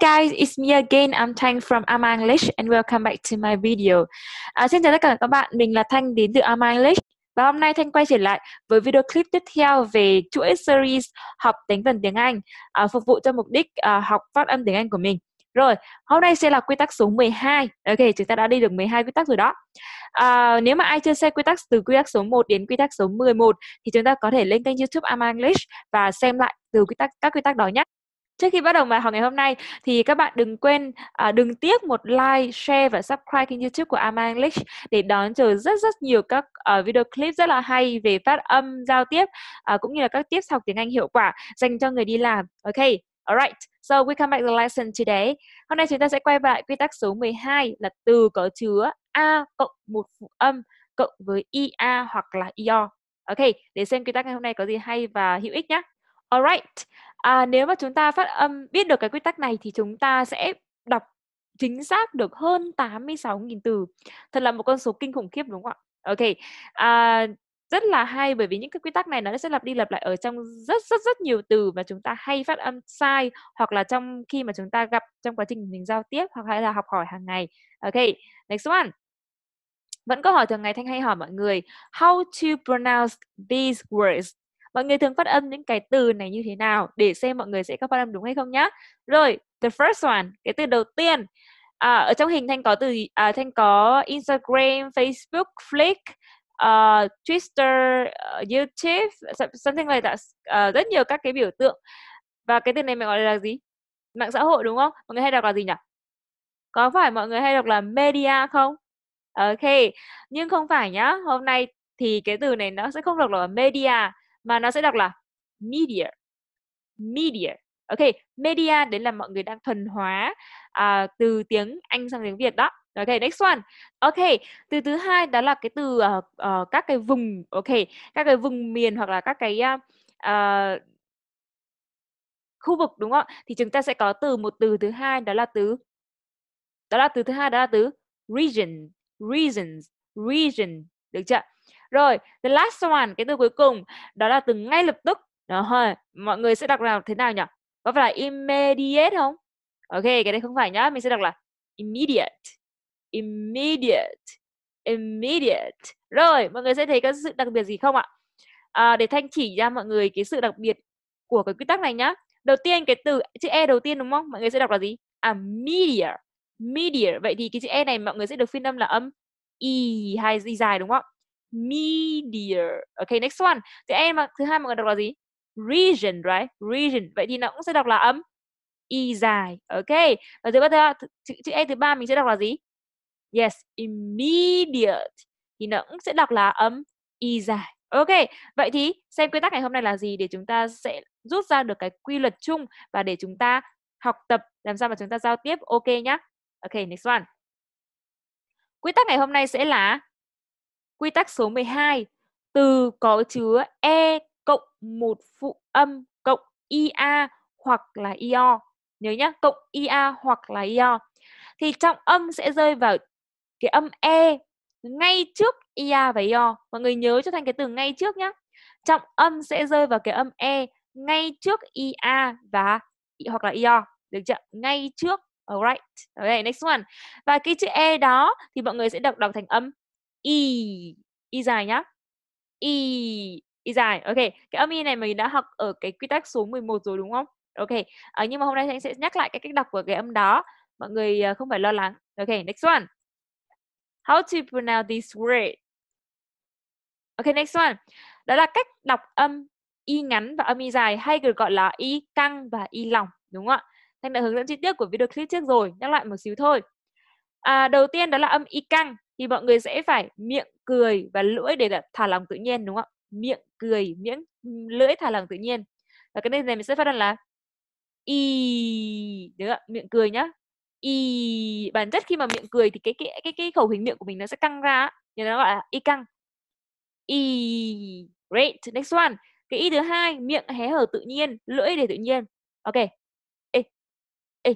guys, it's me again. I'm Thanh from Ama English and welcome back to my video. À, xin chào tất cả các bạn, mình là Thanh đến từ Ama English và hôm nay Thanh quay trở lại với video clip tiếp theo về chuỗi series học đánh vần tiếng Anh à, phục vụ cho mục đích à, học phát âm tiếng Anh của mình. Rồi, hôm nay sẽ là quy tắc số 12. Ok, chúng ta đã đi được 12 quy tắc rồi đó. À, nếu mà ai chưa xem quy tắc từ quy tắc số 1 đến quy tắc số 11 thì chúng ta có thể lên kênh YouTube Ama English và xem lại từ quy tắc các quy tắc đó nhé. Trước khi bắt đầu bài học ngày hôm nay thì các bạn đừng quên à, đừng tiếc một like, share và subscribe kênh YouTube của Ama English để đón chờ rất rất nhiều các uh, video clip rất là hay về phát âm, giao tiếp uh, cũng như là các tips học tiếng Anh hiệu quả dành cho người đi làm. Ok, alright. So we come back to the lesson today. Hôm nay chúng ta sẽ quay lại quy tắc số 12 là từ có chứa a cộng một phụ âm cộng với ia hoặc là io. Ok, để xem quy tắc ngày hôm nay có gì hay và hữu ích nhé. Alright. À, nếu mà chúng ta phát âm biết được cái quy tắc này thì chúng ta sẽ đọc chính xác được hơn 86.000 từ. Thật là một con số kinh khủng khiếp đúng không ạ? Ok. À, rất là hay bởi vì những cái quy tắc này nó sẽ lặp đi lặp lại ở trong rất rất rất nhiều từ mà chúng ta hay phát âm sai hoặc là trong khi mà chúng ta gặp trong quá trình mình giao tiếp hoặc hay là học hỏi hàng ngày. Ok, next one. Vẫn câu hỏi thường ngày Thanh hay hỏi mọi người How to pronounce these words mọi người thường phát âm những cái từ này như thế nào để xem mọi người sẽ có phát âm đúng hay không nhá rồi the first one cái từ đầu tiên à, ở trong hình thanh có từ gì? à, thanh có Instagram Facebook Flick uh, Twitter uh, YouTube something like that uh, rất nhiều các cái biểu tượng và cái từ này mình gọi là gì mạng xã hội đúng không mọi người hay đọc là gì nhỉ có phải mọi người hay đọc là media không ok nhưng không phải nhá hôm nay thì cái từ này nó sẽ không đọc là media mà nó sẽ đọc là media media ok media đấy là mọi người đang thuần hóa à, từ tiếng anh sang tiếng việt đó ok next one ok từ thứ hai đó là cái từ uh, uh, các cái vùng ok các cái vùng miền hoặc là các cái uh, uh, khu vực đúng không thì chúng ta sẽ có từ một từ thứ hai đó là từ đó là từ thứ hai đó là từ region regions region được chưa rồi the last one cái từ cuối cùng đó là từ ngay lập tức đó, mọi người sẽ đọc là thế nào nhỉ có phải là immediate không ok cái đây không phải nhá mình sẽ đọc là immediate immediate immediate rồi mọi người sẽ thấy có sự đặc biệt gì không ạ à, để thanh chỉ ra mọi người cái sự đặc biệt của cái quy tắc này nhá đầu tiên cái từ chữ e đầu tiên đúng không mọi người sẽ đọc là gì à media media vậy thì cái chữ e này mọi người sẽ được phiên âm là âm y e hay gì e dài đúng không media. Okay, next one. Thì em mà thứ hai mọi người đọc là gì? Region, right? Region. Vậy thì nó cũng sẽ đọc là âm y dài. Okay. Và thứ ba thứ, chữ, chữ e thứ ba mình sẽ đọc là gì? Yes, immediate. Thì nó cũng sẽ đọc là âm y dài. Ok, vậy thì xem quy tắc ngày hôm nay là gì để chúng ta sẽ rút ra được cái quy luật chung và để chúng ta học tập làm sao mà chúng ta giao tiếp ok nhá. Ok, next one. Quy tắc ngày hôm nay sẽ là Quy tắc số 12, từ có chứa e cộng một phụ âm cộng ia hoặc là io. Nhớ nhá, cộng ia hoặc là io. Thì trọng âm sẽ rơi vào cái âm e ngay trước ia và io. Mọi người nhớ cho thành cái từ ngay trước nhá. Trọng âm sẽ rơi vào cái âm e ngay trước ia và hoặc là io. Được chưa? Ngay trước Alright. Okay, next one. Và cái chữ E đó thì mọi người sẽ đọc đọc thành âm y y dài nhá y y dài ok cái âm y này mình đã học ở cái quy tắc số 11 rồi đúng không ok à, nhưng mà hôm nay anh sẽ nhắc lại cái cách đọc của cái âm đó mọi người ờ, không phải lo lắng ok next one how to pronounce this word ok next one đó là cách đọc âm y ngắn và âm y dài hay được gọi là y căng và y lỏng đúng không ạ thanh đã hướng dẫn chi tiết của video clip trước rồi nhắc lại một xíu thôi à, đầu tiên đó là âm y căng thì mọi người sẽ phải miệng cười và lưỡi để thả lòng tự nhiên đúng không ạ miệng cười miệng lưỡi thả lòng tự nhiên và cái này mình sẽ phát âm là y được không? miệng cười nhá y bản chất khi mà miệng cười thì cái cái cái cái khẩu hình miệng của mình nó sẽ căng ra thì nó gọi là y căng y great next one cái y thứ hai miệng hé hở tự nhiên lưỡi để tự nhiên ok ê ê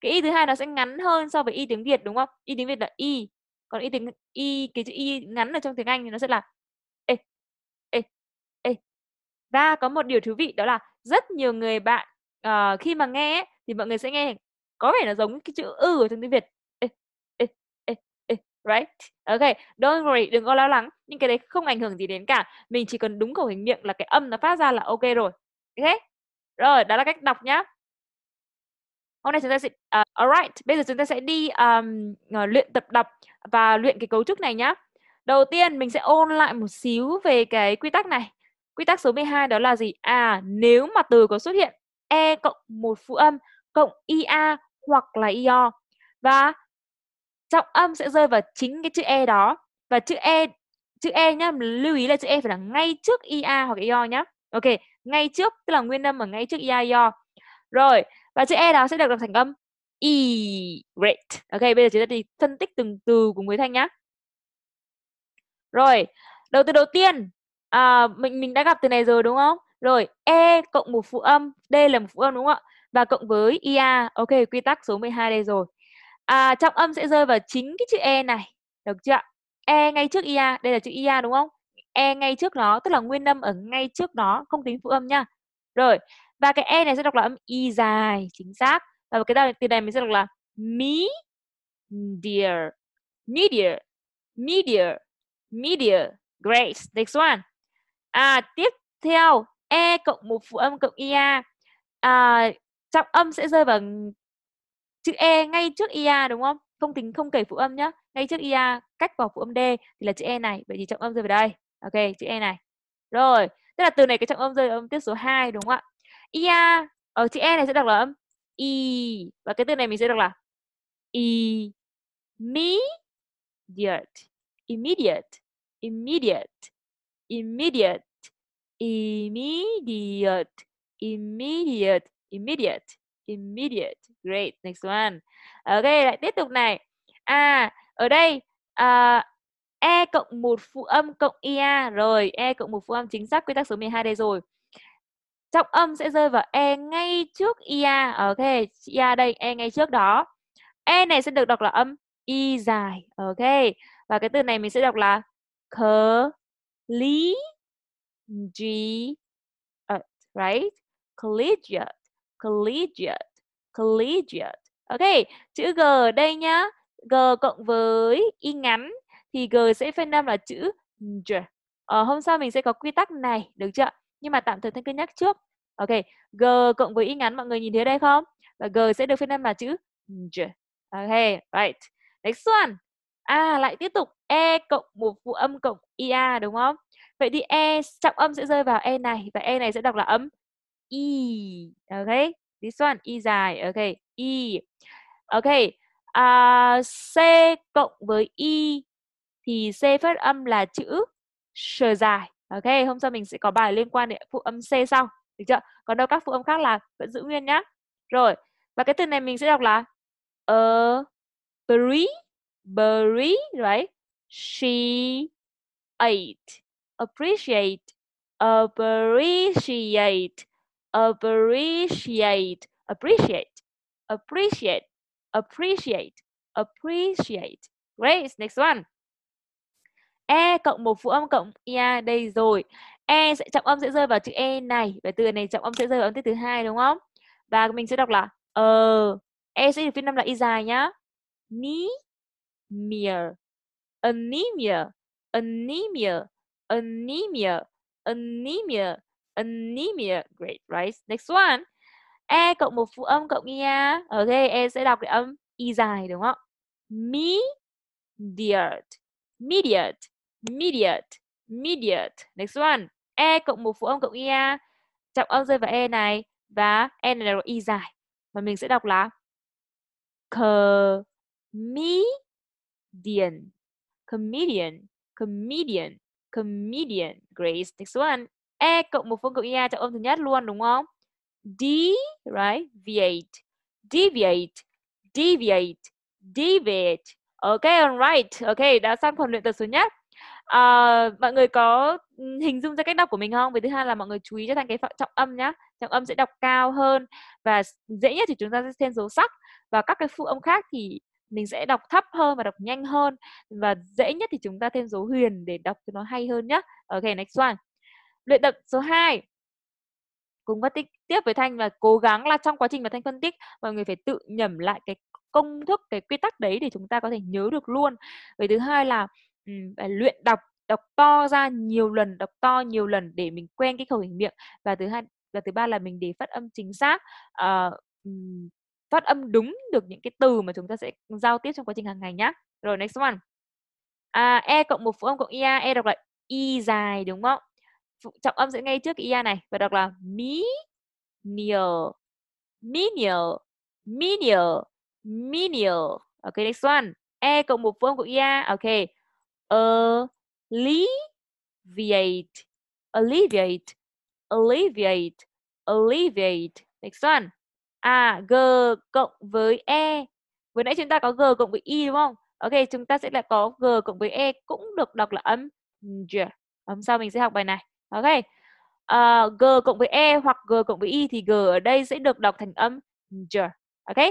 cái y thứ hai nó sẽ ngắn hơn so với y tiếng việt đúng không y tiếng việt là y còn y tiếng y cái chữ y ngắn ở trong tiếng anh thì nó sẽ là ê ê ê và có một điều thú vị đó là rất nhiều người bạn uh, khi mà nghe thì mọi người sẽ nghe có vẻ nó giống cái chữ ư ở trong tiếng việt right ok don't worry đừng có lo lắng nhưng cái đấy không ảnh hưởng gì đến cả mình chỉ cần đúng khẩu hình miệng là cái âm nó phát ra là ok rồi ok rồi đó là cách đọc nhá hôm nay chúng ta sẽ uh, alright bây giờ chúng ta sẽ đi um, luyện tập đọc và luyện cái cấu trúc này nhá đầu tiên mình sẽ ôn lại một xíu về cái quy tắc này quy tắc số 12 đó là gì à nếu mà từ có xuất hiện e cộng một phụ âm cộng ia hoặc là io và trọng âm sẽ rơi vào chính cái chữ e đó và chữ e chữ e nhá lưu ý là chữ e phải là ngay trước ia hoặc io nhá ok ngay trước tức là nguyên âm ở ngay trước ia io rồi và chữ e đó sẽ được đọc thành âm e great ok bây giờ chúng ta đi phân tích từng từ cùng với thanh nhá rồi đầu từ đầu tiên à, mình mình đã gặp từ này rồi đúng không rồi e cộng một phụ âm d là một phụ âm đúng không ạ và cộng với ia ok quy tắc số 12 đây rồi à, trọng âm sẽ rơi vào chính cái chữ e này được chưa ạ e ngay trước ia đây là chữ ia đúng không e ngay trước nó tức là nguyên âm ở ngay trước nó không tính phụ âm nha rồi và cái e này sẽ đọc là âm y dài chính xác và cái từ này mình sẽ đọc là media media media media great next one à tiếp theo e cộng một phụ âm cộng ia à, trọng âm sẽ rơi vào chữ e ngay trước ia đúng không không tính không kể phụ âm nhá ngay trước ia cách vào phụ âm d thì là chữ e này vậy thì trọng âm rơi vào đây ok chữ e này rồi tức là từ này cái trọng âm rơi vào âm tiết số 2 đúng không ạ ia ở ờ, chữ e này sẽ đọc là âm i và cái từ này mình sẽ đọc là i mi diệt immediate immediate immediate immediate immediate immediate immediate great next one ok lại tiếp tục này à ở đây à, e cộng một phụ âm cộng ia rồi e cộng một phụ âm chính xác quy tắc số 12 đây rồi trọng âm sẽ rơi vào e ngay trước ia ok ia đây e ngay trước đó e này sẽ được đọc là âm y dài ok và cái từ này mình sẽ đọc là cờ lý g ờ, right collegiate collegiate collegiate ok chữ g đây nhá g cộng với y ngắn thì g sẽ phân âm là chữ g ở ờ, hôm sau mình sẽ có quy tắc này được chưa nhưng mà tạm thời thanh cân nhắc trước ok g cộng với y ngắn mọi người nhìn thấy đây không và g sẽ được phiên âm là chữ j ok right next one à lại tiếp tục e cộng một phụ âm cộng ia đúng không vậy thì e trọng âm sẽ rơi vào e này và e này sẽ đọc là âm i ok this one i dài ok i ok à, c cộng với i thì c phát âm là chữ s dài Ok, hôm sau mình sẽ có bài liên quan đến phụ âm C sau. Được chưa? Còn đâu các phụ âm khác là vẫn giữ nguyên nhá. Rồi, và cái từ này mình sẽ đọc là a ờ, berry, berry, right? She ate, appreciate, appreciate, appreciate, appreciate, appreciate, appreciate, appreciate. Great, next one. E cộng một phụ âm cộng ia đây rồi. E sẽ trọng âm sẽ rơi vào chữ E này và từ này trọng âm sẽ rơi vào âm tiết thứ hai đúng không? Và mình sẽ đọc là ờ. E sẽ được phiên âm là y dài nhá. Ni mir anemia anemia anemia anemia anemia great right next one e cộng một phụ âm cộng ia ok e sẽ đọc cái âm y dài đúng không mediate mediate mediate mediate next one e cộng một phụ âm cộng ia trọng âm rơi vào e này và e này là y dài và mình sẽ đọc là comedian comedian comedian comedian grace next one e cộng một phụ âm cộng ia trọng âm thứ nhất luôn đúng không d right deviate deviate deviate deviate ok alright ok đã sang phần luyện tập số nhất à, mọi người có hình dung ra cách đọc của mình không? Với thứ hai là mọi người chú ý cho thành cái trọng âm nhá. Trọng âm sẽ đọc cao hơn và dễ nhất thì chúng ta sẽ thêm dấu sắc và các cái phụ âm khác thì mình sẽ đọc thấp hơn và đọc nhanh hơn và dễ nhất thì chúng ta thêm dấu huyền để đọc cho nó hay hơn nhá. Ok, next one. Luyện tập số 2 cùng phân tích tiếp với Thanh là cố gắng là trong quá trình mà Thanh phân tích mọi người phải tự nhẩm lại cái công thức cái quy tắc đấy để chúng ta có thể nhớ được luôn. Về thứ hai là phải luyện đọc đọc to ra nhiều lần đọc to nhiều lần để mình quen cái khẩu hình miệng và thứ hai và thứ ba là mình để phát âm chính xác uh, phát âm đúng được những cái từ mà chúng ta sẽ giao tiếp trong quá trình hàng ngày nhá rồi next one à, e cộng một phụ âm cộng ia e đọc là y dài đúng không trọng âm sẽ ngay trước cái ia này và đọc là mi nhiều mi nhiều mi nhiều mi nhiều ok next one e cộng một phụ âm cộng ia ok alleviate alleviate alleviate alleviate next one à g cộng với e vừa nãy chúng ta có g cộng với i đúng không ok chúng ta sẽ lại có g cộng với e cũng được đọc là âm âm sau mình sẽ học bài này ok uh, g cộng với e hoặc g cộng với i thì g ở đây sẽ được đọc thành âm j ok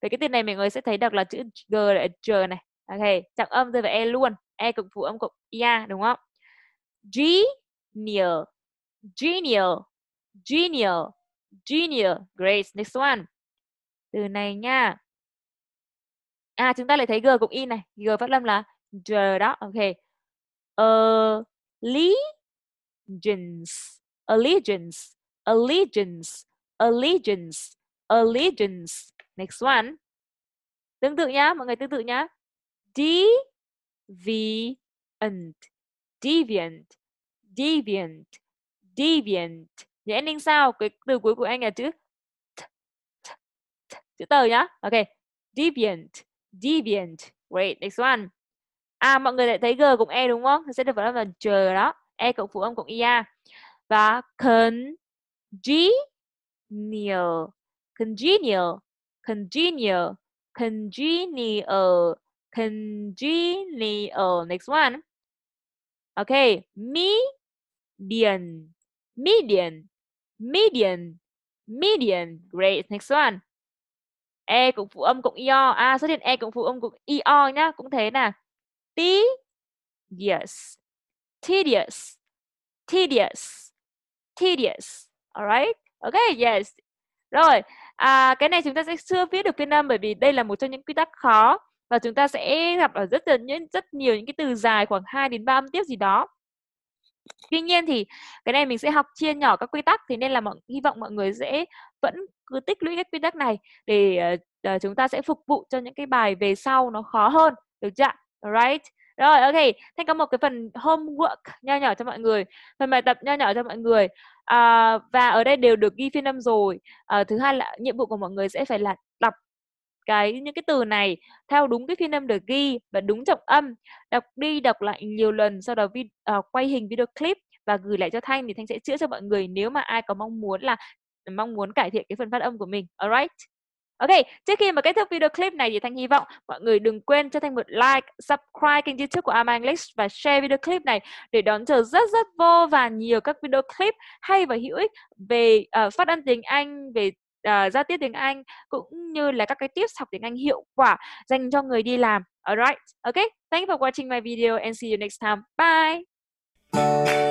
về cái từ này mọi người sẽ thấy đọc là chữ g là j này ok trọng âm rơi vào e luôn e cộng phụ âm cộng ia đúng không genial genial genial genial great next one từ này nha à chúng ta lại thấy g cộng in này g phát âm là g đó ok allegiance allegiance allegiance allegiance allegiance next one tương tự nhá mọi người tương tự nhá D vi ant deviant deviant deviant nhớ ending sao cái từ cuối của anh là chữ t, t, t, chữ tờ nhá ok deviant deviant great next one à mọi người lại thấy g cùng e đúng không sẽ được phát là chờ đó e cộng phụ âm cộng ia và congenial congenial congenial congenial congenial. Next one. Okay, median, median, median, median. Great. Next one. E cũng phụ âm cộng io. À, xuất hiện E cũng phụ âm cộng io nhá. Cũng thế nè. Tedious, tedious, tedious, tedious. Alright. Okay, yes. Rồi, à, cái này chúng ta sẽ chưa viết được phiên âm bởi vì đây là một trong những quy tắc khó và chúng ta sẽ gặp ở rất là rất nhiều những cái từ dài khoảng 2 đến 3 âm tiết gì đó tuy nhiên thì cái này mình sẽ học chia nhỏ các quy tắc thế nên là mọi, hy vọng mọi người sẽ vẫn cứ tích lũy các quy tắc này để uh, chúng ta sẽ phục vụ cho những cái bài về sau nó khó hơn được chưa alright rồi ok thanh có một cái phần homework nho nhỏ cho mọi người phần bài tập nho nhỏ cho mọi người à, và ở đây đều được ghi phiên âm rồi à, thứ hai là nhiệm vụ của mọi người sẽ phải là cái những cái từ này theo đúng cái phiên âm được ghi và đúng trọng âm đọc đi đọc lại nhiều lần sau đó vi, uh, à, quay hình video clip và gửi lại cho thanh thì thanh sẽ chữa cho mọi người nếu mà ai có mong muốn là mong muốn cải thiện cái phần phát âm của mình alright Ok, trước khi mà kết thúc video clip này thì Thanh hy vọng mọi người đừng quên cho Thanh một like, subscribe kênh youtube của amang English và share video clip này để đón chờ rất rất vô và nhiều các video clip hay và hữu ích về uh, phát âm tiếng Anh, về uh, giao tiếp tiếng Anh cũng như là các cái tips học tiếng Anh hiệu quả dành cho người đi làm. Alright, okay. Thanks for watching my video and see you next time. Bye.